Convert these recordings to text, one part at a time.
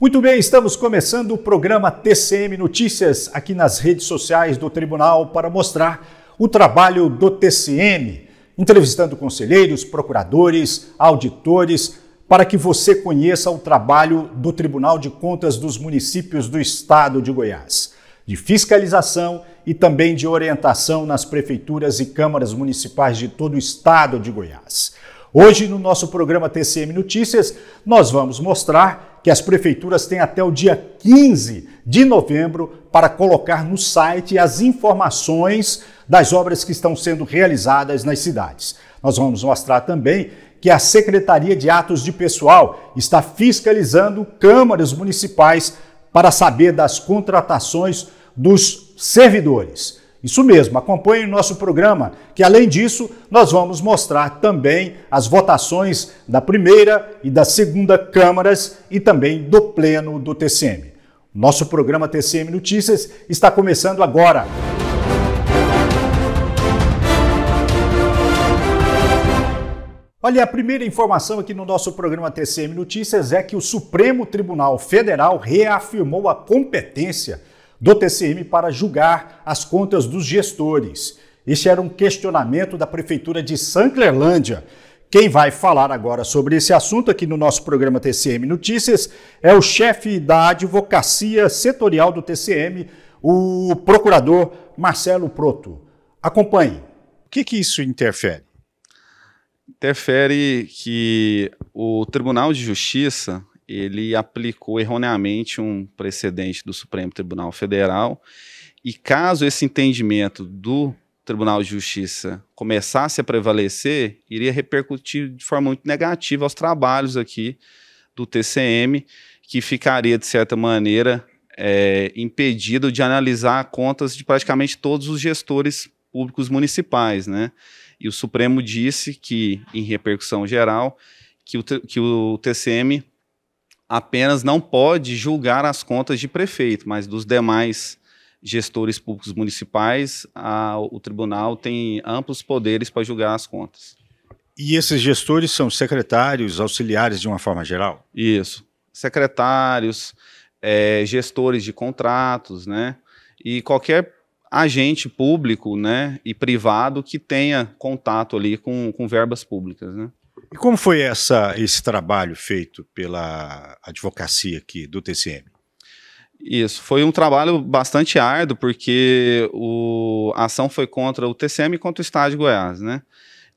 Muito bem, estamos começando o programa TCM Notícias aqui nas redes sociais do Tribunal para mostrar o trabalho do TCM, entrevistando conselheiros, procuradores, auditores, para que você conheça o trabalho do Tribunal de Contas dos Municípios do Estado de Goiás, de fiscalização e também de orientação nas prefeituras e câmaras municipais de todo o Estado de Goiás. Hoje, no nosso programa TCM Notícias, nós vamos mostrar que as prefeituras têm até o dia 15 de novembro para colocar no site as informações das obras que estão sendo realizadas nas cidades. Nós vamos mostrar também que a Secretaria de Atos de Pessoal está fiscalizando câmaras municipais para saber das contratações dos servidores. Isso mesmo, acompanhe o nosso programa, que além disso, nós vamos mostrar também as votações da primeira e da segunda câmaras e também do pleno do TCM. Nosso programa TCM Notícias está começando agora. Olha, a primeira informação aqui no nosso programa TCM Notícias é que o Supremo Tribunal Federal reafirmou a competência do TCM para julgar as contas dos gestores. Esse era um questionamento da Prefeitura de Sanclerlândia. Quem vai falar agora sobre esse assunto aqui no nosso programa TCM Notícias é o chefe da advocacia setorial do TCM, o procurador Marcelo Proto. Acompanhe. O que, que isso interfere? Interfere que o Tribunal de Justiça ele aplicou erroneamente um precedente do Supremo Tribunal Federal. E caso esse entendimento do Tribunal de Justiça começasse a prevalecer, iria repercutir de forma muito negativa aos trabalhos aqui do TCM, que ficaria, de certa maneira, é, impedido de analisar contas de praticamente todos os gestores públicos municipais, né? E o Supremo disse que, em repercussão geral, que o, que o TCM apenas não pode julgar as contas de prefeito, mas dos demais gestores públicos municipais, a, o tribunal tem amplos poderes para julgar as contas. E esses gestores são secretários, auxiliares de uma forma geral? Isso. Secretários, é, gestores de contratos, né? E qualquer agente público né, e privado que tenha contato ali com, com verbas públicas. Né? E como foi essa, esse trabalho feito pela advocacia aqui do TCM? Isso, foi um trabalho bastante árduo, porque o, a ação foi contra o TCM e contra o Estado de Goiás, né?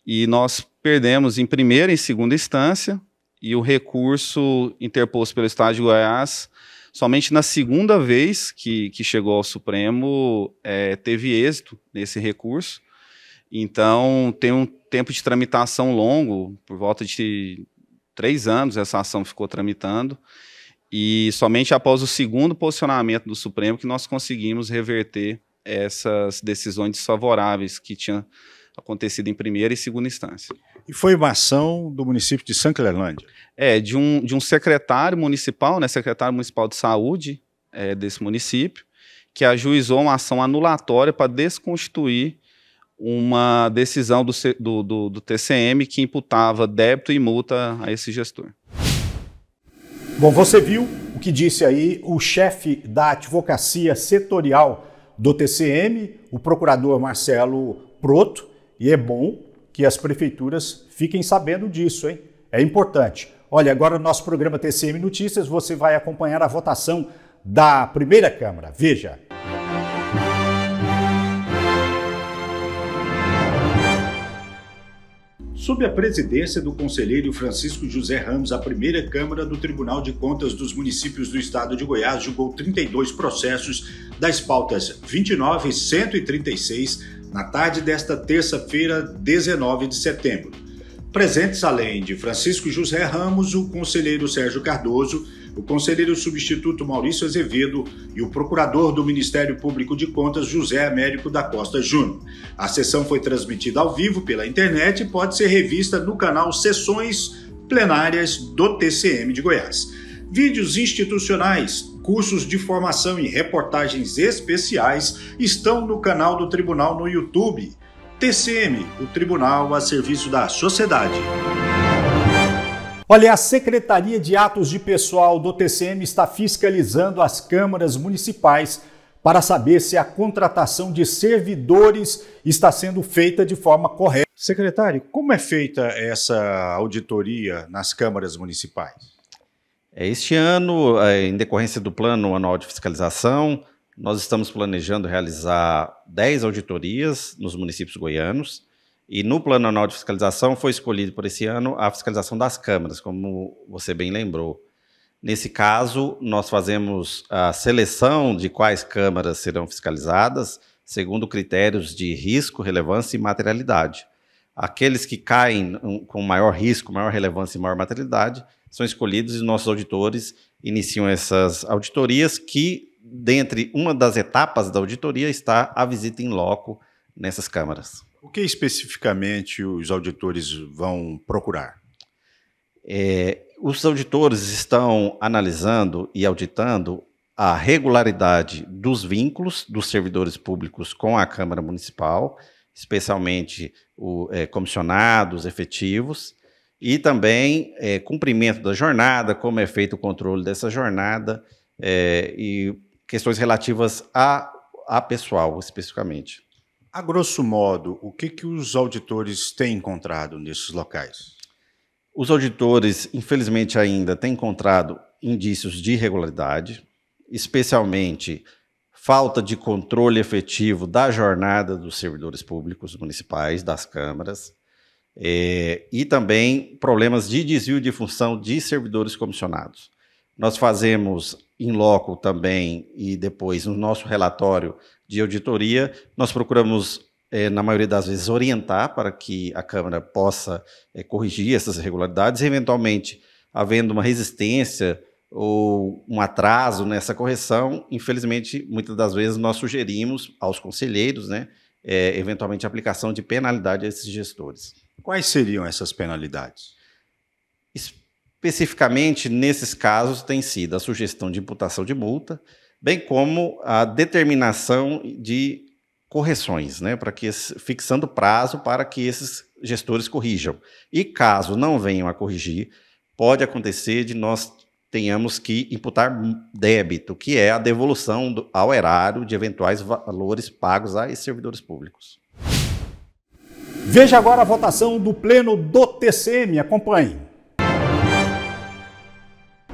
E nós perdemos em primeira e segunda instância, e o recurso interposto pelo Estado de Goiás, somente na segunda vez que, que chegou ao Supremo, é, teve êxito nesse recurso. Então, tem um tempo de tramitação longo, por volta de três anos essa ação ficou tramitando, e somente após o segundo posicionamento do Supremo que nós conseguimos reverter essas decisões desfavoráveis que tinham acontecido em primeira e segunda instância. E foi uma ação do município de São Clelândia? É, de um, de um secretário municipal, né, secretário municipal de saúde é, desse município, que ajuizou uma ação anulatória para desconstituir uma decisão do, do, do, do TCM que imputava débito e multa a esse gestor. Bom, você viu o que disse aí o chefe da advocacia setorial do TCM, o procurador Marcelo Proto, e é bom que as prefeituras fiquem sabendo disso, hein? É importante. Olha, agora no nosso programa TCM Notícias você vai acompanhar a votação da primeira Câmara. Veja, sob a presidência do conselheiro Francisco José Ramos, a primeira Câmara do Tribunal de Contas dos Municípios do Estado de Goiás julgou 32 processos das pautas 29 e 136 na tarde desta terça-feira, 19 de setembro. Presentes, além de Francisco José Ramos, o conselheiro Sérgio Cardoso, o conselheiro substituto Maurício Azevedo e o procurador do Ministério Público de Contas, José Américo da Costa Júnior. A sessão foi transmitida ao vivo pela internet e pode ser revista no canal Sessões Plenárias do TCM de Goiás. Vídeos institucionais, cursos de formação e reportagens especiais estão no canal do Tribunal no YouTube. TCM, o Tribunal a Serviço da Sociedade. Olha, a Secretaria de Atos de Pessoal do TCM está fiscalizando as câmaras municipais para saber se a contratação de servidores está sendo feita de forma correta. Secretário, como é feita essa auditoria nas câmaras municipais? É, este ano, é, em decorrência do Plano Anual de Fiscalização, nós estamos planejando realizar 10 auditorias nos municípios goianos. E no Plano Anual de Fiscalização foi escolhido por esse ano a fiscalização das câmaras, como você bem lembrou. Nesse caso, nós fazemos a seleção de quais câmaras serão fiscalizadas, segundo critérios de risco, relevância e materialidade. Aqueles que caem hum, com maior risco, maior relevância e maior materialidade são escolhidos e nossos auditores iniciam essas auditorias que, dentre uma das etapas da auditoria, está a visita em loco nessas câmaras. O que especificamente os auditores vão procurar? É, os auditores estão analisando e auditando a regularidade dos vínculos dos servidores públicos com a Câmara Municipal, especialmente o, é, comissionados, efetivos, e também é, cumprimento da jornada, como é feito o controle dessa jornada é, e questões relativas a, a pessoal especificamente. A grosso modo, o que, que os auditores têm encontrado nesses locais? Os auditores, infelizmente ainda, têm encontrado indícios de irregularidade, especialmente falta de controle efetivo da jornada dos servidores públicos municipais, das câmaras, é, e também problemas de desvio de função de servidores comissionados. Nós fazemos em loco também e depois no nosso relatório de auditoria, nós procuramos, eh, na maioria das vezes, orientar para que a Câmara possa eh, corrigir essas irregularidades, eventualmente, havendo uma resistência ou um atraso nessa correção, infelizmente, muitas das vezes nós sugerimos aos conselheiros, né, eh, eventualmente, a aplicação de penalidade a esses gestores. Quais seriam essas penalidades? Isso Especificamente, nesses casos, tem sido a sugestão de imputação de multa, bem como a determinação de correções, né, para que fixando prazo para que esses gestores corrijam. E caso não venham a corrigir, pode acontecer de nós tenhamos que imputar débito, que é a devolução do, ao erário de eventuais valores pagos a esses servidores públicos. Veja agora a votação do pleno do TCM, acompanhe.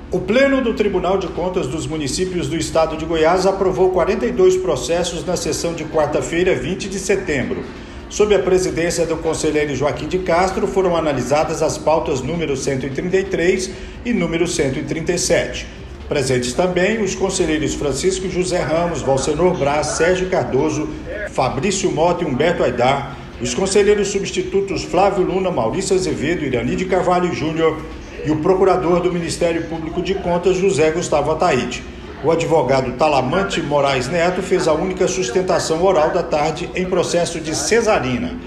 O Pleno do Tribunal de Contas dos Municípios do Estado de Goiás aprovou 42 processos na sessão de quarta-feira, 20 de setembro. Sob a presidência do conselheiro Joaquim de Castro, foram analisadas as pautas número 133 e número 137. Presentes também os conselheiros Francisco José Ramos, Valcenor Brás, Sérgio Cardoso, Fabrício Mota e Humberto Aidar, os conselheiros substitutos Flávio Luna, Maurício Azevedo, Irani de Carvalho Júnior, e o procurador do Ministério Público de Contas, José Gustavo Ataíde. O advogado Talamante Moraes Neto fez a única sustentação oral da tarde em processo de cesarina.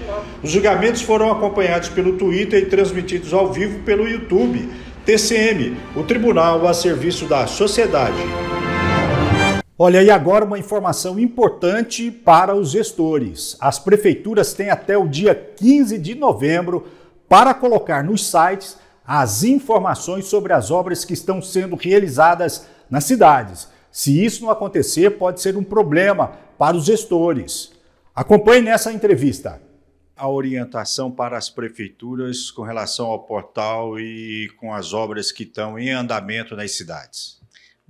Os julgamentos foram acompanhados pelo Twitter e transmitidos ao vivo pelo YouTube. TCM, o tribunal a serviço da sociedade. Olha, e agora uma informação importante para os gestores. As prefeituras têm até o dia 15 de novembro para colocar nos sites as informações sobre as obras que estão sendo realizadas nas cidades. Se isso não acontecer, pode ser um problema para os gestores. Acompanhe nessa entrevista. A orientação para as prefeituras com relação ao portal e com as obras que estão em andamento nas cidades.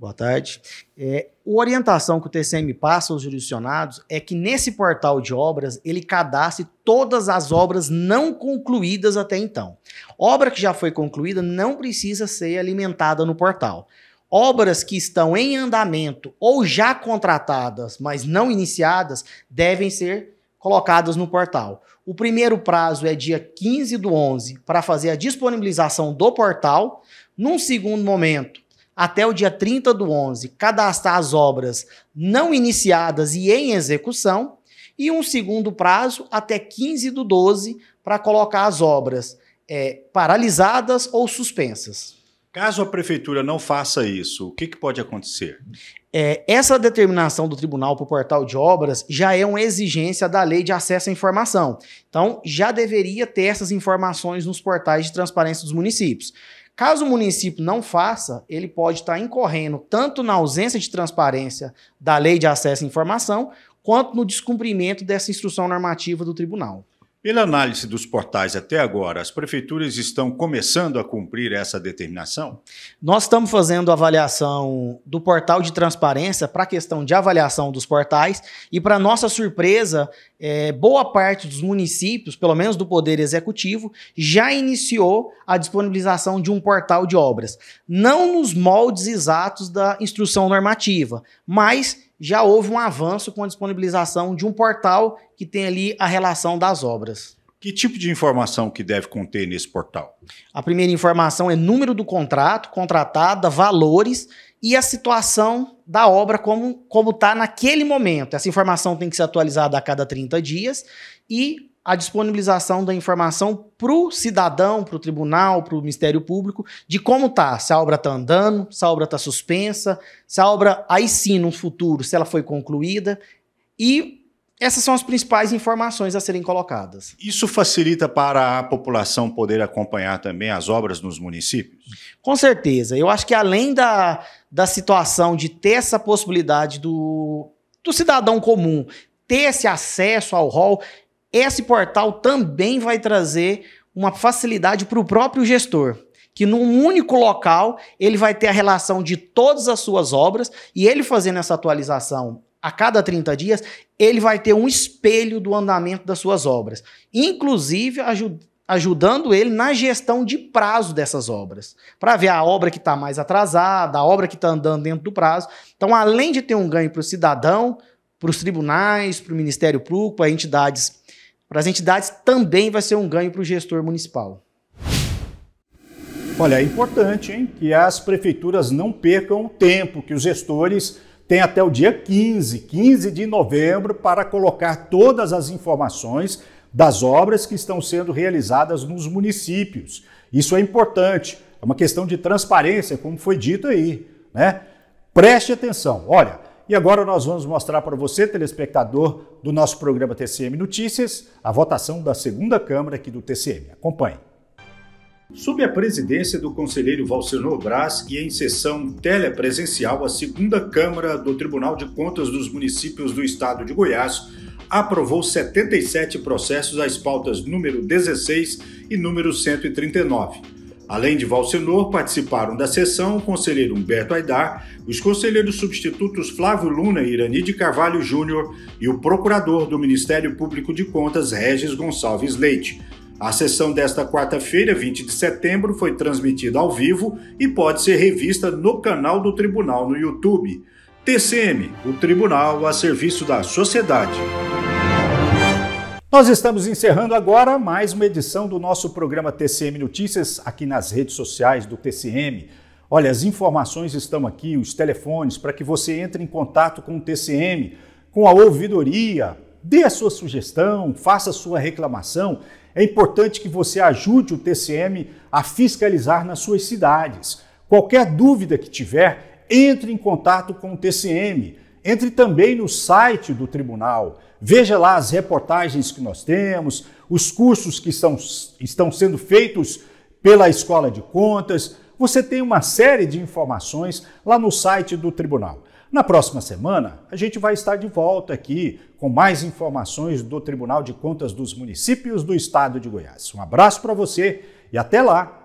Boa tarde. É, a orientação que o TCM passa aos jurisdicionados é que nesse portal de obras ele cadastre todas as obras não concluídas até então. Obra que já foi concluída não precisa ser alimentada no portal. Obras que estão em andamento ou já contratadas, mas não iniciadas, devem ser colocadas no portal. O primeiro prazo é dia 15 do 11 para fazer a disponibilização do portal. Num segundo momento, até o dia 30 do 11 cadastrar as obras não iniciadas e em execução, e um segundo prazo até 15 do 12 para colocar as obras é, paralisadas ou suspensas. Caso a prefeitura não faça isso, o que, que pode acontecer? É, essa determinação do tribunal para o portal de obras já é uma exigência da lei de acesso à informação. Então, já deveria ter essas informações nos portais de transparência dos municípios. Caso o município não faça, ele pode estar incorrendo tanto na ausência de transparência da lei de acesso à informação, quanto no descumprimento dessa instrução normativa do tribunal. Pela análise dos portais até agora, as prefeituras estão começando a cumprir essa determinação? Nós estamos fazendo avaliação do portal de transparência para a questão de avaliação dos portais e, para nossa surpresa, é, boa parte dos municípios, pelo menos do Poder Executivo, já iniciou a disponibilização de um portal de obras. Não nos moldes exatos da instrução normativa, mas já houve um avanço com a disponibilização de um portal que tem ali a relação das obras. Que tipo de informação que deve conter nesse portal? A primeira informação é número do contrato, contratada, valores e a situação da obra como como tá naquele momento. Essa informação tem que ser atualizada a cada 30 dias e a disponibilização da informação para o cidadão, para o tribunal, para o Ministério Público, de como está se a obra está andando, se a obra está suspensa, se a obra, aí sim, no futuro, se ela foi concluída, e essas são as principais informações a serem colocadas. Isso facilita para a população poder acompanhar também as obras nos municípios? Com certeza. Eu acho que além da, da situação de ter essa possibilidade do, do cidadão comum ter esse acesso ao rol, esse portal também vai trazer uma facilidade para o próprio gestor que num único local ele vai ter a relação de todas as suas obras e ele fazendo essa atualização a cada 30 dias, ele vai ter um espelho do andamento das suas obras, inclusive ajud ajudando ele na gestão de prazo dessas obras, para ver a obra que está mais atrasada, a obra que está andando dentro do prazo. Então, além de ter um ganho para o cidadão, para os tribunais, para o Ministério Público, para entidades, para as entidades, também vai ser um ganho para o gestor municipal. Olha, é importante hein, que as prefeituras não percam o tempo, que os gestores tem até o dia 15, 15 de novembro, para colocar todas as informações das obras que estão sendo realizadas nos municípios. Isso é importante, é uma questão de transparência, como foi dito aí, né? Preste atenção. Olha, e agora nós vamos mostrar para você, telespectador do nosso programa TCM Notícias, a votação da segunda Câmara aqui do TCM. Acompanhe sob a presidência do conselheiro Valsenor Brás e em sessão telepresencial, a segunda Câmara do Tribunal de Contas dos Municípios do Estado de Goiás aprovou 77 processos às pautas número 16 e número 139. Além de Valsenor, participaram da sessão o conselheiro Humberto Aidar, os conselheiros substitutos Flávio Luna e Irani de Carvalho Júnior e o procurador do Ministério Público de Contas, Regis Gonçalves Leite. A sessão desta quarta-feira, 20 de setembro, foi transmitida ao vivo e pode ser revista no canal do Tribunal no YouTube. TCM, o Tribunal a serviço da sociedade. Nós estamos encerrando agora mais uma edição do nosso programa TCM Notícias aqui nas redes sociais do TCM. Olha, as informações estão aqui, os telefones, para que você entre em contato com o TCM, com a ouvidoria, dê a sua sugestão, faça a sua reclamação é importante que você ajude o TCM a fiscalizar nas suas cidades. Qualquer dúvida que tiver, entre em contato com o TCM. Entre também no site do tribunal. Veja lá as reportagens que nós temos, os cursos que são, estão sendo feitos pela Escola de Contas. Você tem uma série de informações lá no site do tribunal. Na próxima semana, a gente vai estar de volta aqui com mais informações do Tribunal de Contas dos Municípios do Estado de Goiás. Um abraço para você e até lá!